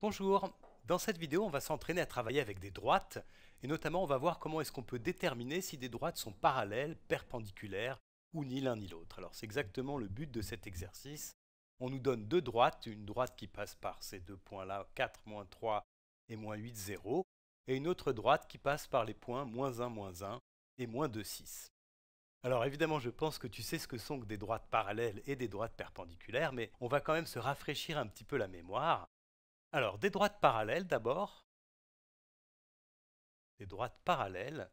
Bonjour, dans cette vidéo on va s'entraîner à travailler avec des droites et notamment on va voir comment est-ce qu'on peut déterminer si des droites sont parallèles, perpendiculaires ou ni l'un ni l'autre. Alors c'est exactement le but de cet exercice. On nous donne deux droites, une droite qui passe par ces deux points-là, 4, moins 3 et moins 8, 0, et une autre droite qui passe par les points moins 1, moins 1 et moins 2, 6. Alors évidemment, je pense que tu sais ce que sont des droites parallèles et des droites perpendiculaires, mais on va quand même se rafraîchir un petit peu la mémoire. Alors, des droites parallèles d'abord. Des droites parallèles.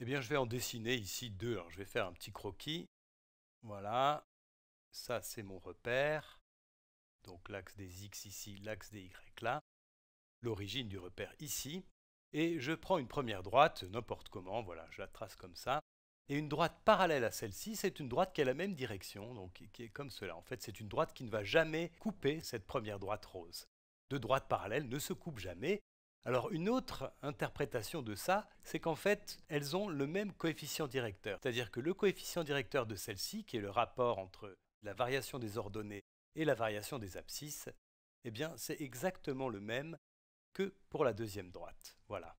Eh bien, je vais en dessiner ici deux. je vais faire un petit croquis. Voilà. Ça, c'est mon repère. Donc, l'axe des X ici, l'axe des Y là. L'origine du repère ici. Et je prends une première droite, n'importe comment. Voilà, je la trace comme ça. Et une droite parallèle à celle-ci, c'est une droite qui a la même direction, donc qui est comme cela. En fait, c'est une droite qui ne va jamais couper cette première droite rose. Deux droites parallèles ne se coupent jamais. Alors une autre interprétation de ça, c'est qu'en fait, elles ont le même coefficient directeur. C'est-à-dire que le coefficient directeur de celle-ci, qui est le rapport entre la variation des ordonnées et la variation des abscisses, eh bien, c'est exactement le même que pour la deuxième droite. Voilà.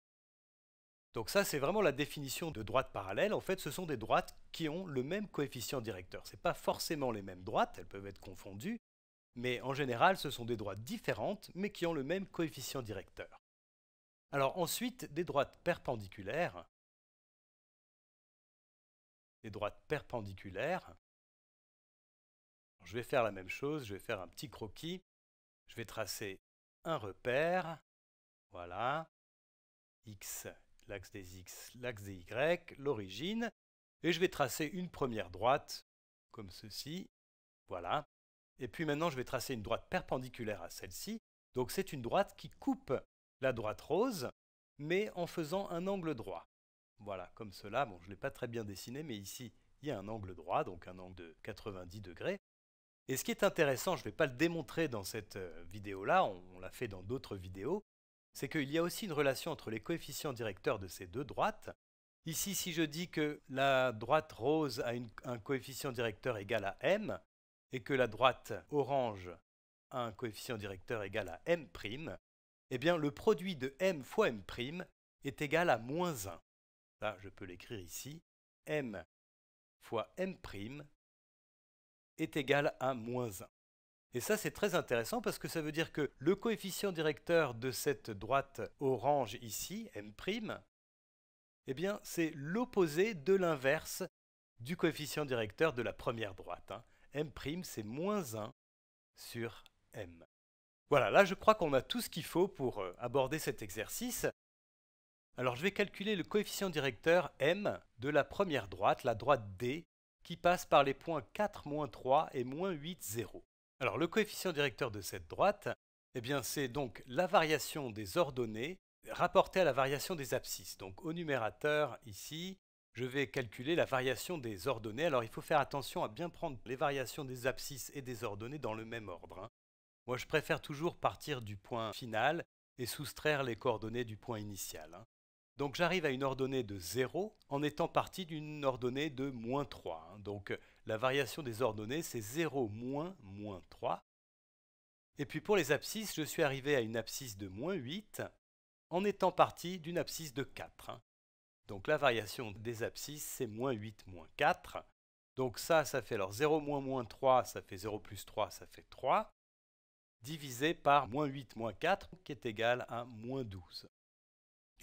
Donc ça, c'est vraiment la définition de droite parallèle. En fait, ce sont des droites qui ont le même coefficient directeur. Ce n'est pas forcément les mêmes droites, elles peuvent être confondues, mais en général, ce sont des droites différentes, mais qui ont le même coefficient directeur. Alors ensuite, des droites perpendiculaires. Des droites perpendiculaires. Je vais faire la même chose, je vais faire un petit croquis. Je vais tracer un repère. Voilà. X, l'axe des X, l'axe des Y, l'origine, et je vais tracer une première droite, comme ceci, voilà. Et puis maintenant, je vais tracer une droite perpendiculaire à celle-ci, donc c'est une droite qui coupe la droite rose, mais en faisant un angle droit. Voilà, comme cela, bon, je ne l'ai pas très bien dessiné, mais ici, il y a un angle droit, donc un angle de 90 degrés. Et ce qui est intéressant, je ne vais pas le démontrer dans cette euh, vidéo-là, on l'a fait dans d'autres vidéos, c'est qu'il y a aussi une relation entre les coefficients directeurs de ces deux droites. Ici, si je dis que la droite rose a un coefficient directeur égal à m, et que la droite orange a un coefficient directeur égal à m', eh bien le produit de m fois m' est égal à moins 1. Là, je peux l'écrire ici. m fois m' est égal à moins 1. Et ça, c'est très intéressant parce que ça veut dire que le coefficient directeur de cette droite orange ici, M', eh bien, c'est l'opposé de l'inverse du coefficient directeur de la première droite. Hein. M', c'est moins 1 sur M. Voilà, là, je crois qu'on a tout ce qu'il faut pour euh, aborder cet exercice. Alors, je vais calculer le coefficient directeur M de la première droite, la droite D, qui passe par les points 4, 3 et moins 8, 0. Alors le coefficient directeur de cette droite, eh c'est donc la variation des ordonnées rapportée à la variation des abscisses. Donc au numérateur ici, je vais calculer la variation des ordonnées. Alors il faut faire attention à bien prendre les variations des abscisses et des ordonnées dans le même ordre. Hein. Moi je préfère toujours partir du point final et soustraire les coordonnées du point initial. Hein. Donc j'arrive à une ordonnée de 0 en étant parti d'une ordonnée de moins 3. Hein. Donc la variation des ordonnées, c'est 0 moins moins 3. Et puis pour les abscisses, je suis arrivé à une abscisse de moins 8 en étant parti d'une abscisse de 4. Hein. Donc la variation des abscisses, c'est moins 8 moins 4. Donc ça, ça fait alors 0 moins moins 3, ça fait 0 plus 3, ça fait 3, divisé par moins 8 moins 4, qui est égal à moins 12.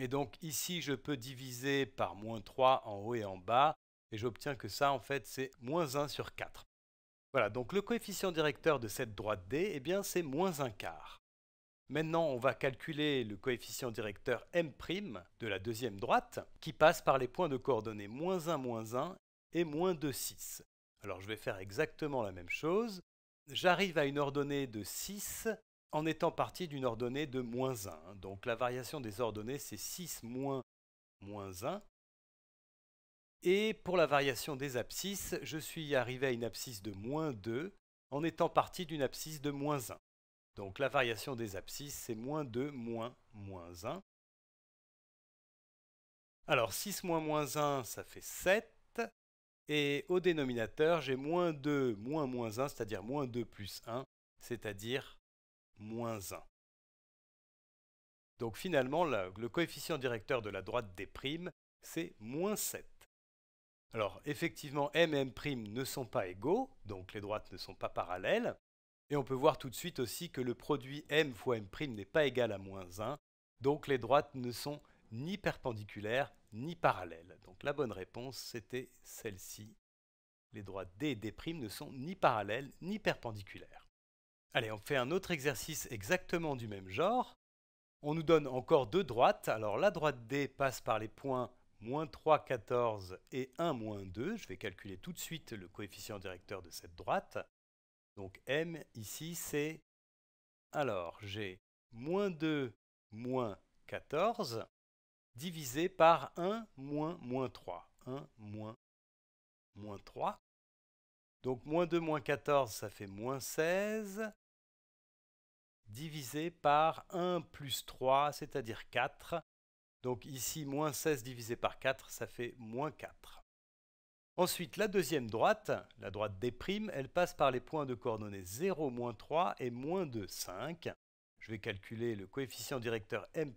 Et donc ici, je peux diviser par moins 3 en haut et en bas, et j'obtiens que ça, en fait, c'est moins 1 sur 4. Voilà, donc le coefficient directeur de cette droite D, eh bien, c'est moins 1 quart. Maintenant, on va calculer le coefficient directeur M' de la deuxième droite, qui passe par les points de coordonnées moins 1, moins 1 et moins 2, 6. Alors je vais faire exactement la même chose. J'arrive à une ordonnée de 6 en étant partie d'une ordonnée de moins 1. Hein. Donc la variation des ordonnées, c'est 6 moins moins 1. Et pour la variation des abscisses, je suis arrivé à une abscisse de moins 2 en étant partie d'une abscisse de moins 1. Donc la variation des abscisses, c'est moins 2 moins moins 1. Alors 6 moins moins 1, ça fait 7. Et au dénominateur, j'ai moins 2 moins moins 1, c'est-à-dire moins 2 plus 1, c'est-à-dire 1. Donc finalement, le coefficient directeur de la droite des primes, c'est moins 7. Alors effectivement, m et m' ne sont pas égaux, donc les droites ne sont pas parallèles. Et on peut voir tout de suite aussi que le produit m fois m' n'est pas égal à moins 1, donc les droites ne sont ni perpendiculaires ni parallèles. Donc la bonne réponse, c'était celle-ci. Les droites d et d' ne sont ni parallèles ni perpendiculaires. Allez, on fait un autre exercice exactement du même genre. On nous donne encore deux droites. Alors la droite D passe par les points moins 3, 14 et 1, moins 2. Je vais calculer tout de suite le coefficient directeur de cette droite. Donc M ici, c'est... Alors j'ai moins 2, moins 14 divisé par 1, moins, moins 3. 1, moins, moins 3. Donc moins 2, moins 14, ça fait moins 16 divisé par 1 plus 3, c'est-à-dire 4. Donc ici, moins 16 divisé par 4, ça fait moins 4. Ensuite, la deuxième droite, la droite des elle passe par les points de coordonnées 0, moins 3 et moins 2, 5. Je vais calculer le coefficient directeur m'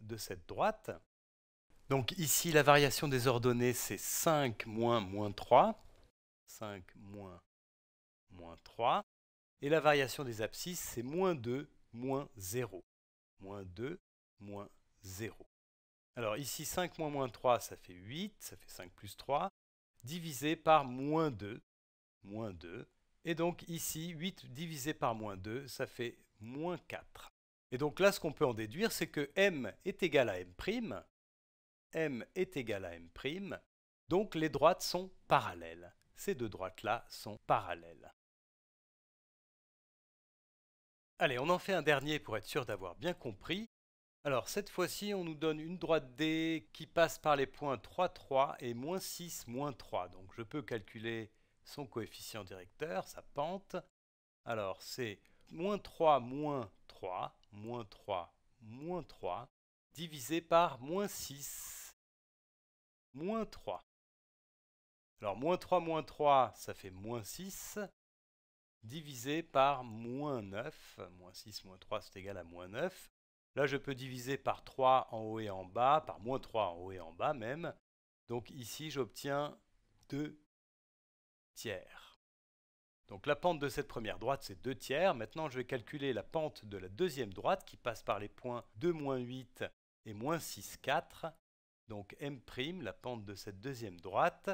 de cette droite. Donc ici, la variation des ordonnées, c'est 5 moins moins 3. 5 moins moins 3. Et la variation des abscisses, c'est moins 2, moins 0. Moins 2, moins 0. Alors ici, 5 moins moins 3, ça fait 8, ça fait 5 plus 3, divisé par moins 2, moins 2. Et donc ici, 8 divisé par moins 2, ça fait moins 4. Et donc là, ce qu'on peut en déduire, c'est que m est égal à m', m est égal à m', donc les droites sont parallèles. Ces deux droites-là sont parallèles. Allez, on en fait un dernier pour être sûr d'avoir bien compris. Alors cette fois-ci, on nous donne une droite D qui passe par les points 3, 3 et moins 6, moins 3. Donc je peux calculer son coefficient directeur, sa pente. Alors c'est moins 3, moins 3, moins 3, moins 3, divisé par moins 6, moins 3. Alors moins 3, moins 3, ça fait moins 6 divisé par moins 9. Moins 6, moins 3, c'est égal à moins 9. Là, je peux diviser par 3 en haut et en bas, par moins 3 en haut et en bas même. Donc ici, j'obtiens 2 tiers. Donc la pente de cette première droite, c'est 2 tiers. Maintenant, je vais calculer la pente de la deuxième droite qui passe par les points 2, moins 8 et moins 6, 4. Donc M', la pente de cette deuxième droite,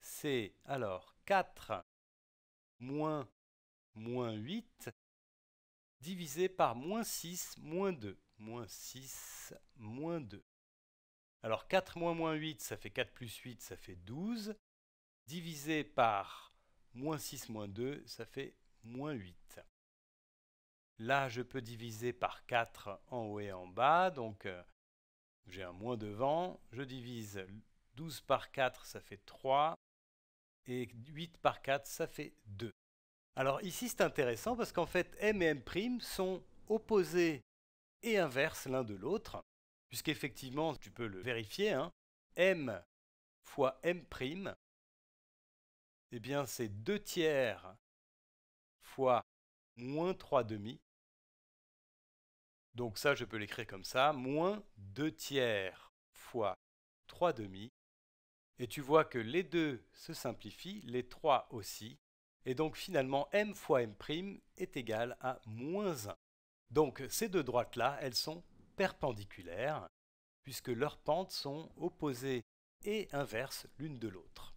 c'est alors 4 moins moins 8, divisé par moins 6, moins 2. Moins 6, moins 2. Alors 4 moins moins 8, ça fait 4 plus 8, ça fait 12. Divisé par moins 6 moins 2, ça fait moins 8. Là, je peux diviser par 4 en haut et en bas, donc euh, j'ai un moins devant. Je divise 12 par 4, ça fait 3. Et 8 par 4, ça fait 2. Alors ici, c'est intéressant parce qu'en fait, M et M' sont opposés et inverses l'un de l'autre, puisqu'effectivement, tu peux le vérifier, hein, M fois M', eh bien c'est 2 tiers fois moins 3 demi. Donc ça, je peux l'écrire comme ça, moins 2 tiers fois 3 demi. Et tu vois que les deux se simplifient, les trois aussi, et donc finalement, m fois m' est égal à moins 1. Donc ces deux droites-là, elles sont perpendiculaires, puisque leurs pentes sont opposées et inverses l'une de l'autre.